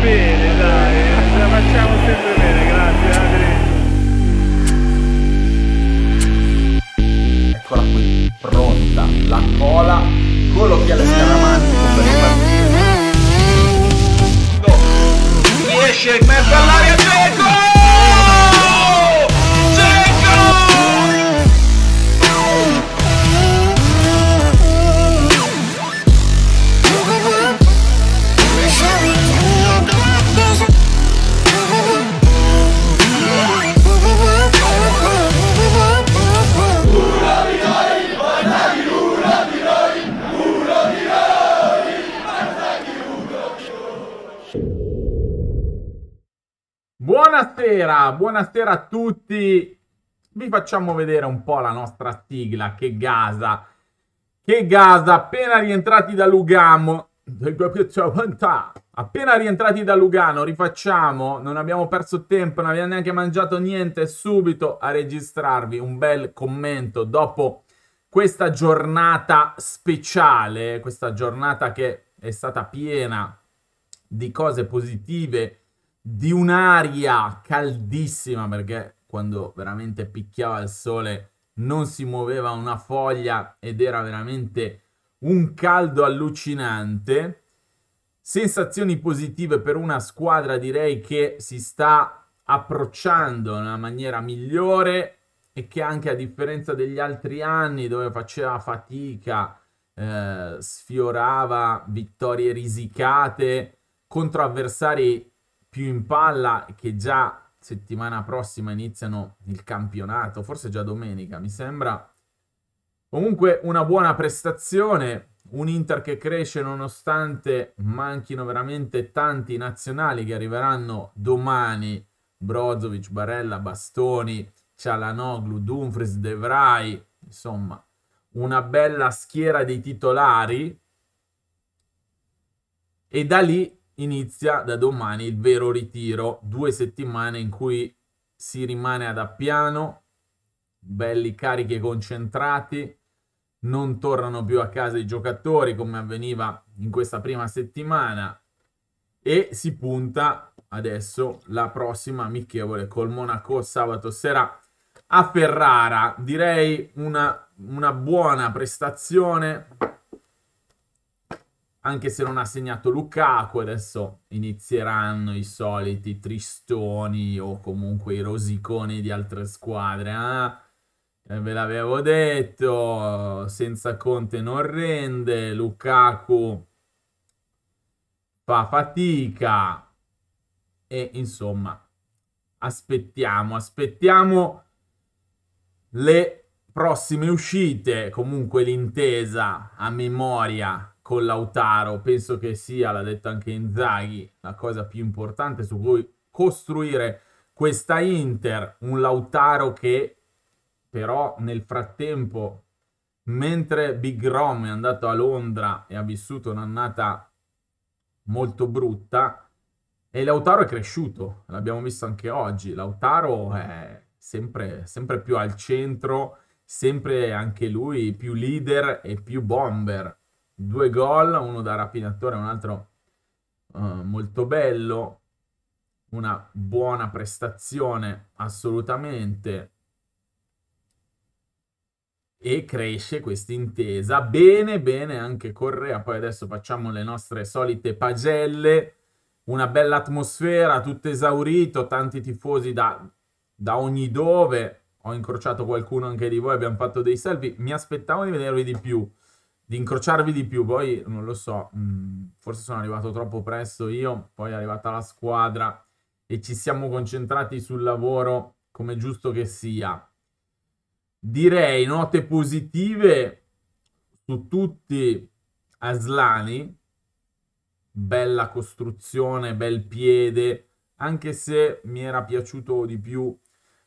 bene, dai, ce la facciamo sempre bene, grazie Adri. Eccola qui, pronta, la cola con l'occhiale scaramantico per ripartire. Riesce in all'aria, Geco! Buonasera, buonasera a tutti. Vi facciamo vedere un po' la nostra sigla, che gasa. Che gasa, appena rientrati da Lugano. Appena rientrati da Lugano, rifacciamo. Non abbiamo perso tempo, non abbiamo neanche mangiato niente. Subito a registrarvi un bel commento dopo questa giornata speciale, questa giornata che è stata piena di cose positive di un'aria caldissima perché quando veramente picchiava il sole non si muoveva una foglia ed era veramente un caldo allucinante. Sensazioni positive per una squadra direi che si sta approcciando in una maniera migliore e che anche a differenza degli altri anni dove faceva fatica, eh, sfiorava vittorie risicate contro avversari più in palla che già settimana prossima iniziano il campionato, forse già domenica, mi sembra. Comunque una buona prestazione, un Inter che cresce nonostante manchino veramente tanti nazionali che arriveranno domani, Brozovic, Barella, Bastoni, Cialanoglu, Dumfries, De Vrij, insomma, una bella schiera dei titolari e da lì inizia da domani il vero ritiro, due settimane in cui si rimane ad Appiano, belli carichi concentrati, non tornano più a casa i giocatori come avveniva in questa prima settimana e si punta adesso la prossima amichevole col Monaco sabato sera a Ferrara. Direi una, una buona prestazione anche se non ha segnato Lukaku, adesso inizieranno i soliti tristoni o comunque i rosiconi di altre squadre. Ah, eh, ve l'avevo detto, senza Conte non rende, Lukaku fa fatica e insomma aspettiamo, aspettiamo le prossime uscite, comunque l'intesa a memoria con Lautaro, penso che sia, l'ha detto anche Inzaghi, la cosa più importante su cui costruire questa Inter, un Lautaro che però nel frattempo, mentre Big Rom è andato a Londra e ha vissuto un'annata molto brutta, e Lautaro è cresciuto, l'abbiamo visto anche oggi, Lautaro è sempre, sempre più al centro, sempre anche lui più leader e più bomber due gol, uno da rapinatore, un altro uh, molto bello, una buona prestazione assolutamente e cresce questa intesa. Bene, bene anche Correa, poi adesso facciamo le nostre solite pagelle, una bella atmosfera, tutto esaurito, tanti tifosi da, da ogni dove, ho incrociato qualcuno anche di voi, abbiamo fatto dei selfie, mi aspettavo di vedervi di più di incrociarvi di più. Poi non lo so, mh, mm, forse sono arrivato troppo presto io, poi è arrivata la squadra e ci siamo concentrati sul lavoro come giusto che sia. Direi note positive su tutti Aslani, bella costruzione, bel piede, anche se mi era piaciuto di più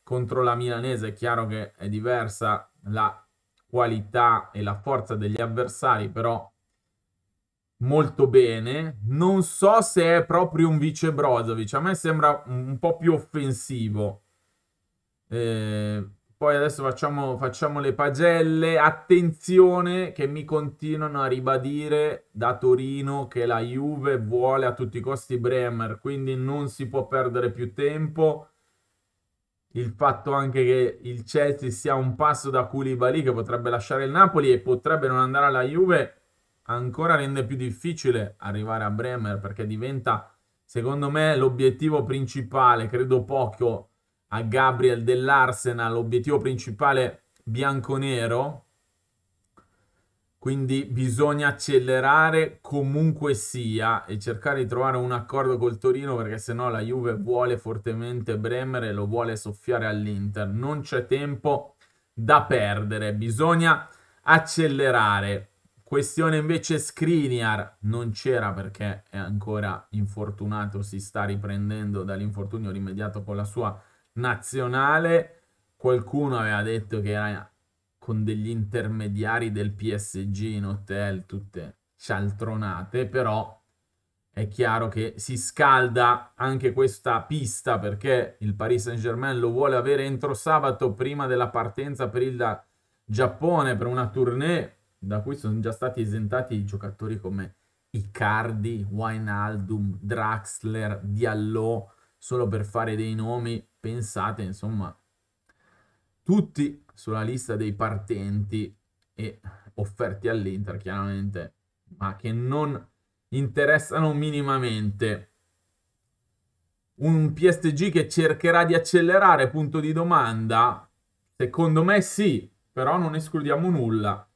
contro la milanese, è chiaro che è diversa la qualità e la forza degli avversari, però molto bene. Non so se è proprio un vice Brozovic, a me sembra un po' più offensivo. Eh, poi adesso facciamo, facciamo le pagelle. Attenzione che mi continuano a ribadire da Torino che la Juve vuole a tutti i costi Bremer, quindi non si può perdere più tempo il fatto anche che il Chelsea sia un passo da Koulibaly che potrebbe lasciare il Napoli e potrebbe non andare alla Juve ancora rende più difficile arrivare a Bremer perché diventa secondo me l'obiettivo principale, credo poco a Gabriel dell'Arsenal, l'obiettivo principale bianconero quindi bisogna accelerare comunque sia e cercare di trovare un accordo col Torino perché sennò la Juve vuole fortemente Bremer e lo vuole soffiare all'Inter. Non c'è tempo da perdere, bisogna accelerare. Questione invece Skriniar, non c'era perché è ancora infortunato, si sta riprendendo dall'infortunio rimediato con la sua nazionale. Qualcuno aveva detto che era con degli intermediari del PSG in hotel, tutte cialtronate, però è chiaro che si scalda anche questa pista perché il Paris Saint-Germain lo vuole avere entro sabato prima della partenza per il Giappone per una tournée da cui sono già stati esentati giocatori come Icardi, Wijnaldum, Draxler, Diallo, solo per fare dei nomi, pensate, insomma, tutti sulla lista dei partenti e offerti all'Inter, chiaramente, ma che non interessano minimamente. Un PSG che cercherà di accelerare, punto di domanda? Secondo me sì, però non escludiamo nulla.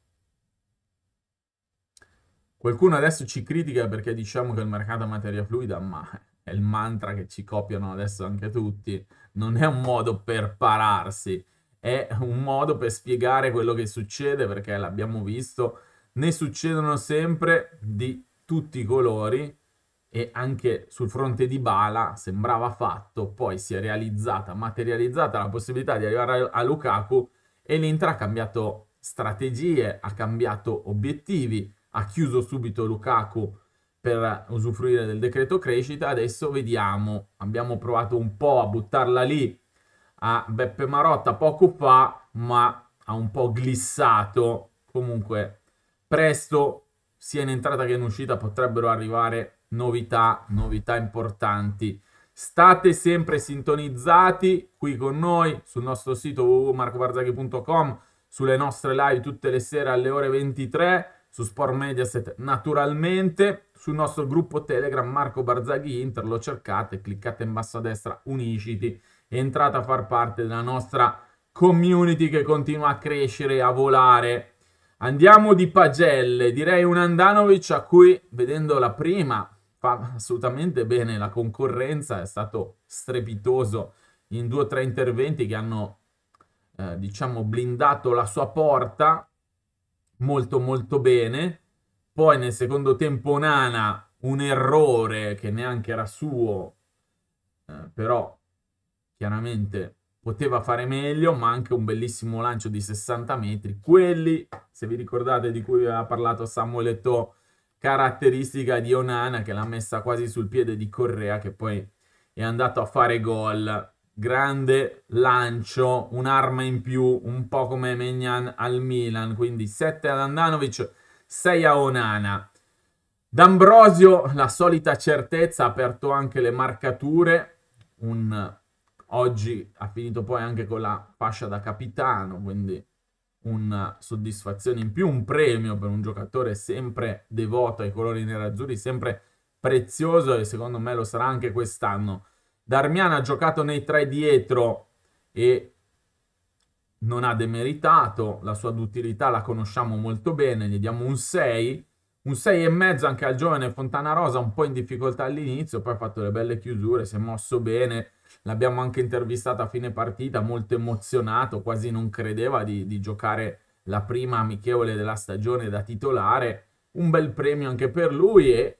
Qualcuno adesso ci critica perché diciamo che il mercato è materia fluida, ma è il mantra che ci copiano adesso anche tutti. Non è un modo per pararsi è un modo per spiegare quello che succede, perché l'abbiamo visto, ne succedono sempre di tutti i colori e anche sul fronte di Bala sembrava fatto, poi si è realizzata, materializzata la possibilità di arrivare a Lukaku e l'Inter ha cambiato strategie, ha cambiato obiettivi, ha chiuso subito Lukaku per usufruire del decreto crescita, adesso vediamo, abbiamo provato un po' a buttarla lì a Beppe Marotta poco fa, ma ha un po' glissato. Comunque, presto, sia in entrata che in uscita, potrebbero arrivare novità, novità importanti. State sempre sintonizzati qui con noi sul nostro sito www.marcobarzaghi.com, sulle nostre live tutte le sere alle ore 23, su Sport Mediaset naturalmente, sul nostro gruppo Telegram Marco Barzaghi Inter, lo cercate, cliccate in basso a destra, unisciti è entrata a far parte della nostra community che continua a crescere, e a volare. Andiamo di pagelle, direi un Andanovic a cui, vedendo la prima, fa assolutamente bene la concorrenza, è stato strepitoso in due o tre interventi che hanno, eh, diciamo, blindato la sua porta molto molto bene. Poi nel secondo tempo Nana, un errore che neanche era suo, eh, però chiaramente poteva fare meglio, ma anche un bellissimo lancio di 60 metri. Quelli, se vi ricordate, di cui aveva parlato Samuel Eto'o, caratteristica di Onana che l'ha messa quasi sul piede di Correa che poi è andato a fare gol. Grande lancio, un'arma in più, un po' come Megnan al Milan, quindi 7 ad Andanovic, 6 a Onana. D'Ambrosio, la solita certezza, ha aperto anche le marcature, un Oggi ha finito poi anche con la fascia da capitano, quindi una soddisfazione in più, un premio per un giocatore sempre devoto ai colori nerazzurri, sempre prezioso e secondo me lo sarà anche quest'anno. Darmian ha giocato nei tre dietro e non ha demeritato, la sua duttilità la conosciamo molto bene, gli diamo un 6, un 6,5 anche al giovane Fontana Rosa, un po' in difficoltà all'inizio, poi ha fatto le belle chiusure, si è mosso bene, l'abbiamo anche intervistata a fine partita, molto emozionato, quasi non credeva di, di giocare la prima amichevole della stagione da titolare. Un bel premio anche per lui e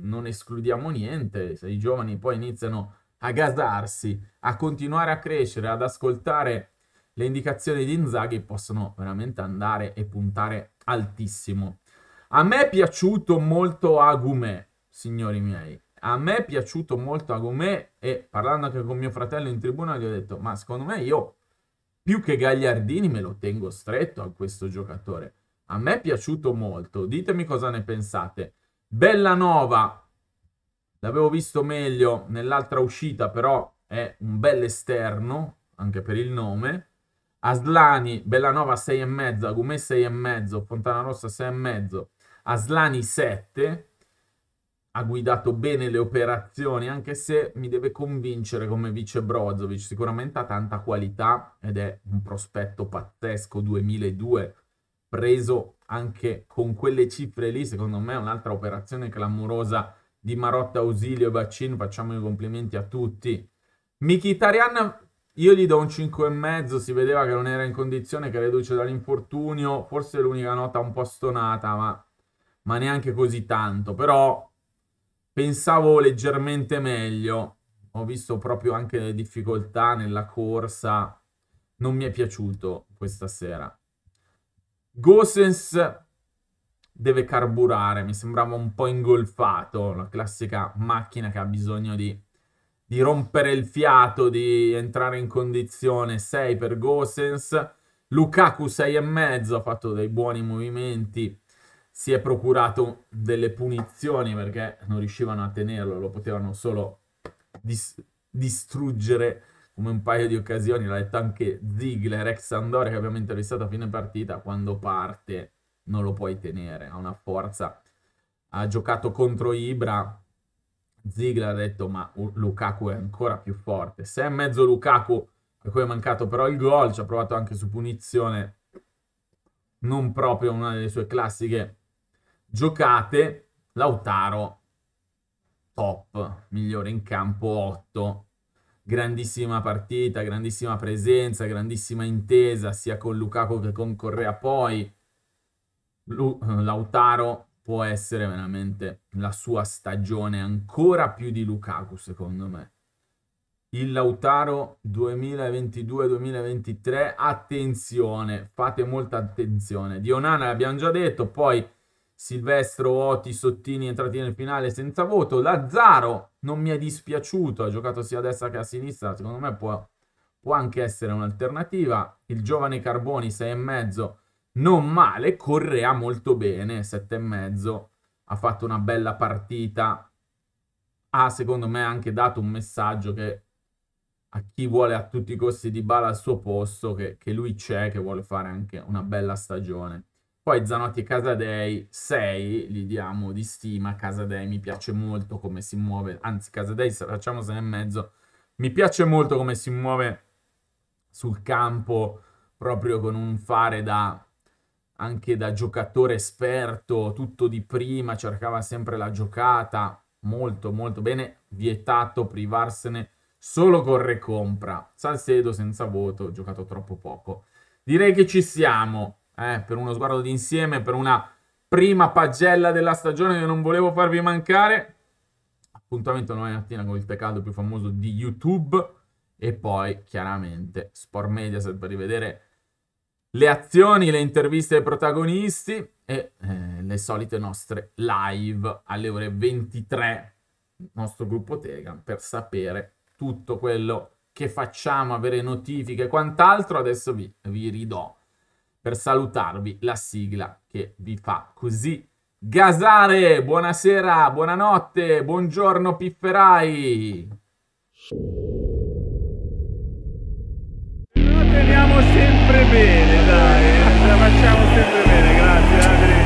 non escludiamo niente, se i giovani poi iniziano a gasarsi, a continuare a crescere, ad ascoltare le indicazioni di Inzaghi, possono veramente andare e puntare altissimo. A me è piaciuto molto Agumè, signori miei a me è piaciuto molto a Gomè e parlando anche con mio fratello in tribuna gli ho detto ma secondo me io più che Gagliardini me lo tengo stretto a questo giocatore a me è piaciuto molto ditemi cosa ne pensate Bellanova l'avevo visto meglio nell'altra uscita però è un bel esterno anche per il nome Aslani Bellanova 6,5 Gomè 6,5 Fontana Rossa 6,5 Aslani 7 ha guidato bene le operazioni, anche se mi deve convincere come vice Brozovic, sicuramente ha tanta qualità ed è un prospetto pazzesco, 2002, preso anche con quelle cifre lì, secondo me è un'altra operazione clamorosa di Marotta, Ausilio e Vaccino, facciamo i complimenti a tutti. Mkhitaryan io gli do un 5,5, si vedeva che non era in condizione, che reduce dall'infortunio, forse l'unica nota un po' stonata, ma, ma neanche così tanto, però pensavo leggermente meglio. Ho visto proprio anche le difficoltà nella corsa. Non mi è piaciuto questa sera. Gosens deve carburare, mi sembrava un po' ingolfato, la classica macchina che ha bisogno di, di rompere il fiato, di entrare in condizione 6 per Gosens. Lukaku 6,5 ha fatto dei buoni movimenti, si è procurato delle punizioni perché non riuscivano a tenerlo, lo potevano solo dis- distruggere come un paio di occasioni, l'ha detto anche Ziggler, ex Sandore che abbiamo intervistato a fine partita, quando parte non lo puoi tenere, ha una forza. Ha giocato contro Ibra, Ziggler ha detto ma Lukaku è ancora più forte. Se è mezzo Lukaku, a cui è mancato però il gol, ci ha provato anche su punizione, non proprio una delle sue classiche giocate, Lautaro top, migliore in campo 8. Grandissima partita, grandissima presenza, grandissima intesa sia con Lukaku che con Correa. Poi Lu Lautaro può essere veramente la sua stagione ancora più di Lukaku, secondo me. Il Lautaro 2022-2023, attenzione, fate molta attenzione. Di Onana l'abbiamo già detto, poi Silvestro, Oti, Sottini entrati nel finale senza voto. Lazzaro non mi è dispiaciuto, ha giocato sia a destra che a sinistra, secondo me può, può anche essere un'alternativa. Il giovane Carboni 6,5 non male, Correa molto bene, 7,5 ha fatto una bella partita, ha secondo me anche dato un messaggio che a chi vuole a tutti i costi di bala al suo posto, che, che lui c'è, che vuole fare anche una bella stagione. Poi Zanotti e Casadei 6, gli diamo di stima, Casadei mi piace molto come si muove, anzi Casadei facciamosene in mezzo, mi piace molto come si muove sul campo, proprio con un fare da anche da giocatore esperto, tutto di prima, cercava sempre la giocata, molto molto bene, vietato privarsene solo con recompra. Salcedo senza voto, giocato troppo poco. Direi che ci siamo eh, per uno sguardo d'insieme, per una prima pagella della stagione che non volevo farvi mancare. Appuntamento domani mattina con il peccato più famoso di YouTube e poi chiaramente Sport Mediaset per rivedere le azioni, le interviste ai protagonisti e eh, le solite nostre live alle ore 23 nostro gruppo Telegram per sapere tutto quello che facciamo, avere notifiche e quant'altro. Adesso vi, vi ridò per salutarvi la sigla che vi fa così gasare. Buonasera, buonanotte, buongiorno pifferai. Lo teniamo sempre bene, dai, eh, la facciamo sempre bene, grazie Adri.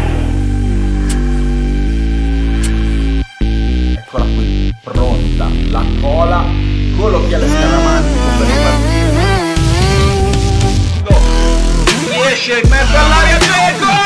Eccola qui, pronta, la cola, che collochi alle scaramantiche per ripartire. shake, man, fell out your bed,